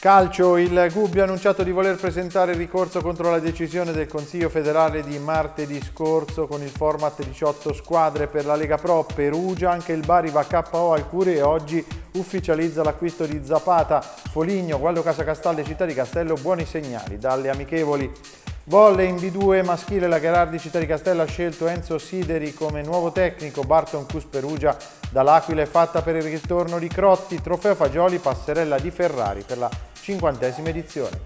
Calcio, il Gubbio ha annunciato di voler presentare ricorso contro la decisione del Consiglio federale di martedì scorso con il format 18 squadre per la Lega Pro Perugia, anche il Bari va KO al Cure e oggi ufficializza l'acquisto di Zapata, Foligno, Gualdo Casacastalle, Città di Castello, buoni segnali dalle amichevoli. Volle in B2 maschile la Gherardi Città di Castello ha scelto Enzo Sideri come nuovo tecnico, Barton Cus Perugia dall'Aquila è fatta per il ritorno di Crotti, trofeo Fagioli, passerella di Ferrari per la 50esima edizione.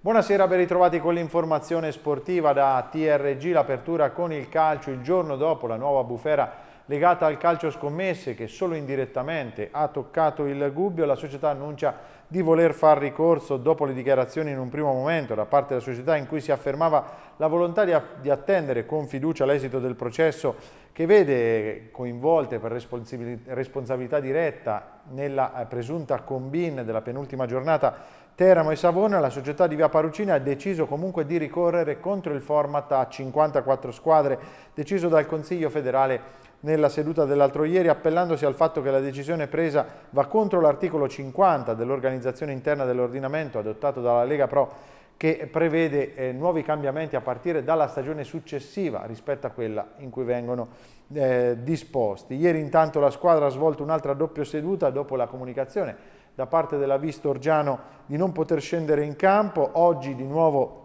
Buonasera, ben ritrovati con l'informazione sportiva da TRG, l'apertura con il calcio il giorno dopo la nuova bufera legata al calcio scommesse che solo indirettamente ha toccato il Gubbio, la società annuncia di voler far ricorso dopo le dichiarazioni in un primo momento da parte della società in cui si affermava la volontà di, attendere con fiducia l'esito del processo che vede coinvolte per responsabilità diretta nella eh, presunta combine della penultima giornata Teramo e Savona, la società di Via Parucina ha deciso comunque di ricorrere contro il format a 54 squadre deciso dal Consiglio federale nella seduta dell'altro ieri appellandosi al fatto che la decisione presa va contro l'articolo 50 dell'organizzazione interna dell'ordinamento adottato dalla Lega Pro che prevede eh, nuovi cambiamenti a partire dalla stagione successiva rispetto a quella in cui vengono eh, disposti. Ieri intanto la squadra ha svolto un'altra doppia seduta dopo la comunicazione da parte della Vistorgiano di non poter scendere in campo, oggi di nuovo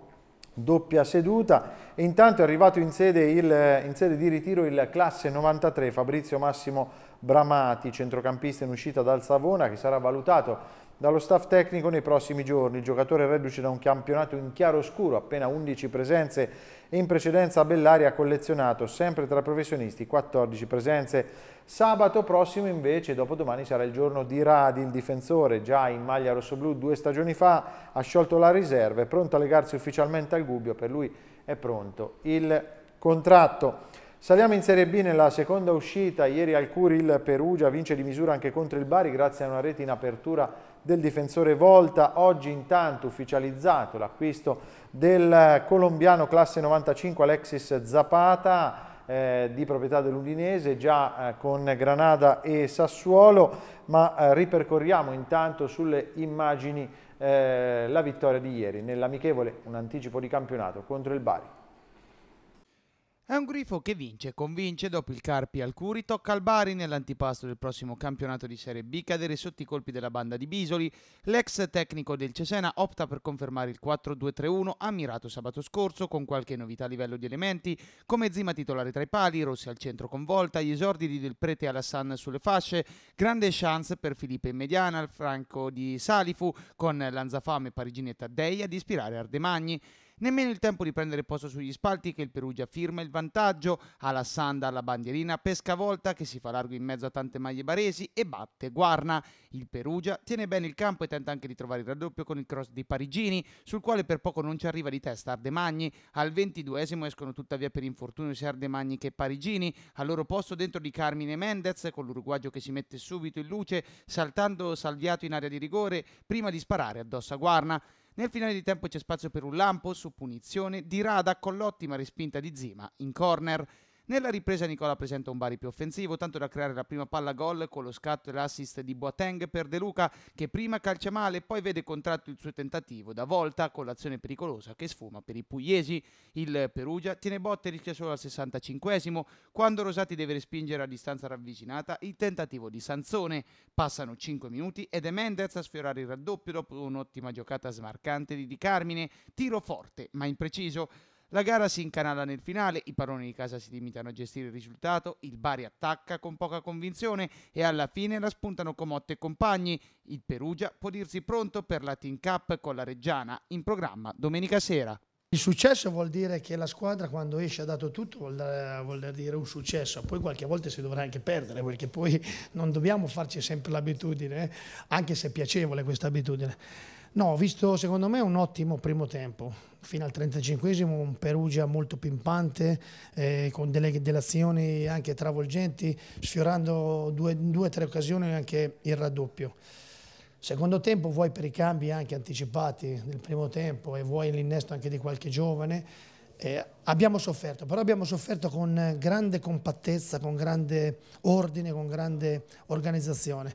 doppia seduta e intanto è arrivato in sede, il, in sede di ritiro il classe 93 Fabrizio Massimo Bramati, centrocampista in uscita dal Savona che sarà valutato dallo staff tecnico nei prossimi giorni il giocatore reduce da un campionato in chiaroscuro, appena 11 presenze e in precedenza a Bellari ha collezionato sempre tra professionisti 14 presenze. Sabato prossimo invece, dopodomani, sarà il giorno di Radi, il difensore già in maglia rossoblù due stagioni fa, ha sciolto la riserva, è pronto a legarsi ufficialmente al Gubbio, per lui è pronto il contratto. Saliamo in Serie B nella seconda uscita, ieri al Curi il Perugia vince di misura anche contro il Bari grazie a una rete in apertura del difensore Volta, oggi intanto ufficializzato l'acquisto del colombiano classe 95 Alexis Zapata eh, di proprietà dell'Udinese già eh, con Granada e Sassuolo ma eh, ripercorriamo intanto sulle immagini eh, la vittoria di ieri nell'amichevole un anticipo di campionato contro il Bari. È un grifo che vince e convince dopo il Carpi al Curi, tocca al Bari nell'antipasto del prossimo campionato di Serie B cadere sotto i colpi della banda di Bisoli. L'ex tecnico del Cesena opta per confermare il 4-2-3-1 ammirato sabato scorso con qualche novità a livello di elementi, come Zima titolare tra i pali, Rossi al centro con volta, gli esordi del Prete Alassan sulle fasce, grande chance per Filippo e mediana, il Franco di Salifu con Lanzafame, Parigini e Taddei ad ispirare Ardemagni. Nemmeno il tempo di prendere posto sugli spalti che il Perugia firma il vantaggio, Alassandra alla bandierina pesca volta che si fa largo in mezzo a tante maglie baresi e batte Guarna. Il Perugia tiene bene il campo e tenta anche di trovare il raddoppio con il cross di Parigini, sul quale per poco non ci arriva di testa Ardemagni. Al 22esimo escono tuttavia per infortunio sia Ardemagni che Parigini, al loro posto dentro di Carmine Mendez con l'uruguaggio che si mette subito in luce, saltando Salviato in area di rigore prima di sparare addosso a Guarna. Nel finale di tempo c'è spazio per un lampo su punizione di Rada con l'ottima respinta di Zima in corner. Nella ripresa Nicola presenta un Bari più offensivo, tanto da creare la prima palla gol con lo scatto e l'assist di Boateng per De Luca, che prima calcia male e poi vede contratto il suo tentativo da volta con l'azione pericolosa che sfuma per i pugliesi. Il Perugia tiene botte e rischia solo al 65esimo, quando Rosati deve respingere a distanza ravvicinata il tentativo di Sanzone. Passano 5 minuti ed è Mendez a sfiorare il raddoppio dopo un'ottima giocata smarcante di Di Carmine, tiro forte ma impreciso. La gara si incanala nel finale, i paroni di casa si limitano a gestire il risultato, il Bari attacca con poca convinzione e alla fine la spuntano Comotte e compagni. Il Perugia può dirsi pronto per la Team Cup con la Reggiana in programma domenica sera. Il successo vuol dire che la squadra quando esce ha dato tutto, vuol dire un successo, poi qualche volta si dovrà anche perdere perché poi non dobbiamo farci sempre l'abitudine, eh, anche se è piacevole questa abitudine. No, ho visto secondo me un ottimo primo tempo, fino al 35 esimo un Perugia molto pimpante, eh, con delle, delle, azioni anche travolgenti, sfiorando due o tre occasioni anche il raddoppio. Secondo tempo vuoi per i cambi anche anticipati nel primo tempo e vuoi l'innesto anche di qualche giovane, eh, abbiamo sofferto, però abbiamo sofferto con grande compattezza, con grande ordine, con grande organizzazione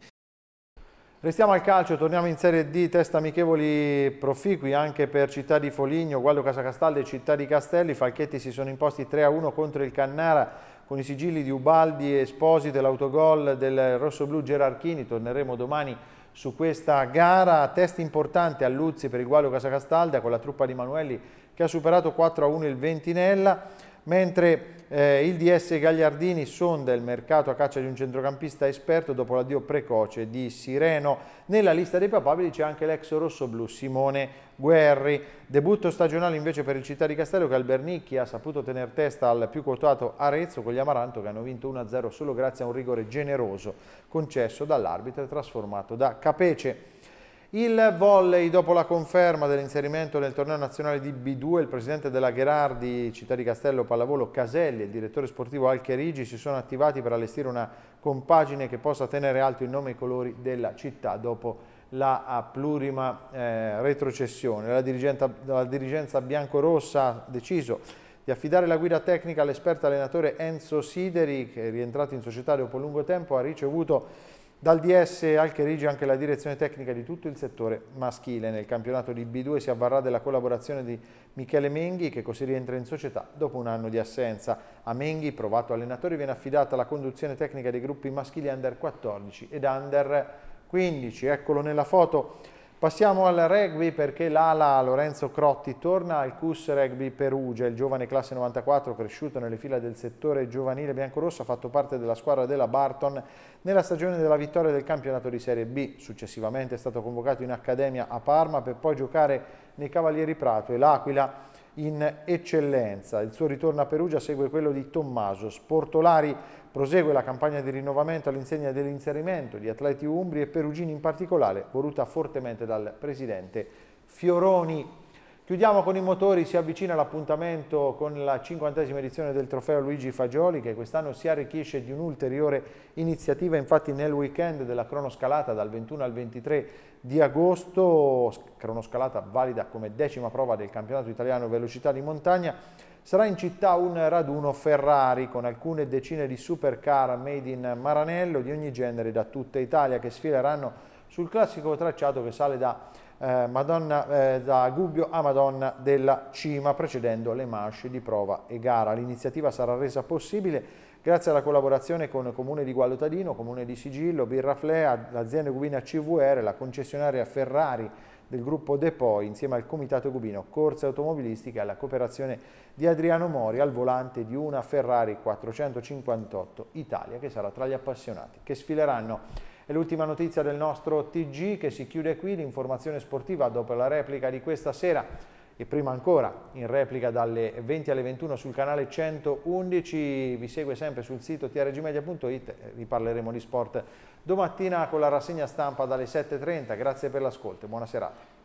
Restiamo al calcio, torniamo in Serie D, test amichevoli proficui anche per Città di Foligno, Gualdo Casacastalde e Città di Castelli. Falchetti si sono imposti 3-1 contro il Cannara con i sigilli di Ubaldi, e Esposi dell'autogol del rossoblù Gerarchini. Torneremo domani su questa gara, test importante a Luzzi per il Gualdo Casacastalde con la truppa di Manuelli che ha superato 4-1 il Ventinella mentre eh, il DS Gagliardini sonda il mercato a caccia di un centrocampista esperto dopo l'addio precoce di Sireno. Nella lista dei papabili c'è anche l'ex rossoblu Simone Guerri. Debutto stagionale invece per il Città di Castello che Albernicchi ha saputo tenere testa al più quotato Arezzo con gli Amaranto che hanno vinto 1-0 solo grazie a un rigore generoso concesso dall'arbitro trasformato da Capece. Il volley, dopo la conferma dell'inserimento nel torneo nazionale di B2, il presidente della Gherardi Città di Castello Pallavolo Caselli e il direttore sportivo Alcherigi si sono attivati per allestire una compagine che possa tenere alto il nome e i colori della città dopo la plurima eh, retrocessione. La, dirigenza, la dirigenza biancorossa ha deciso di affidare la guida tecnica all'esperto allenatore Enzo Sideri, che è rientrato in società dopo lungo tempo ha ricevuto dal DS al Chereggio anche la direzione tecnica di tutto il settore maschile. Nel campionato di B2 si avvarrà della collaborazione di Michele Menghi che così rientra in società dopo un anno di assenza. A Menghi, provato allenatore, viene affidata la conduzione tecnica dei gruppi maschili under 14 ed under 15. Eccolo nella foto. Passiamo al rugby perché l'ala Lorenzo Crotti torna al CUS Rugby Perugia, il giovane classe 94 cresciuto nelle fila del settore giovanile biancorosso ha fatto parte della squadra della Barton nella stagione della vittoria del campionato di Serie B, successivamente è stato convocato in accademia a Parma per poi giocare nei Cavalieri Prato e l'Aquila in eccellenza. Il suo ritorno a Perugia segue quello di Tommaso Sportolari Prosegue la campagna di rinnovamento all'insegna dell'inserimento di atleti umbri e perugini in particolare, voluta fortemente dal presidente Fioroni. Chiudiamo con i motori, si avvicina l'appuntamento con la cinquantesima edizione del trofeo Luigi Fagioli che quest'anno si arricchisce di un'ulteriore iniziativa, infatti nel weekend della cronoscalata dal 21 al 23 di agosto, cronoscalata valida come decima prova del campionato italiano velocità di montagna, Sarà in città un raduno Ferrari con alcune decine di supercar made in Maranello di ogni genere da tutta Italia che sfileranno sul classico tracciato che sale da, eh, Madonna, eh, da Gubbio a Madonna della Cima precedendo le marce di prova e gara. L'iniziativa sarà resa possibile grazie alla collaborazione con il Comune di Gualotadino, Comune di Sigillo, Birraflea, l'azienda Guina CVR, la concessionaria Ferrari, del gruppo Depoi insieme al Comitato Gubino Corse Automobilistiche e alla cooperazione di Adriano Mori al volante di una Ferrari 458 Italia che sarà tra gli appassionati che sfileranno. È l'ultima notizia del nostro TG che si chiude qui, l'informazione sportiva dopo la replica di questa sera e prima ancora in replica dalle 20 alle 21 sul canale 111, vi segue sempre sul sito trgmedia.it, eh, vi parleremo di sport domattina con la rassegna stampa dalle 7.30, grazie per l'ascolto e buona serata.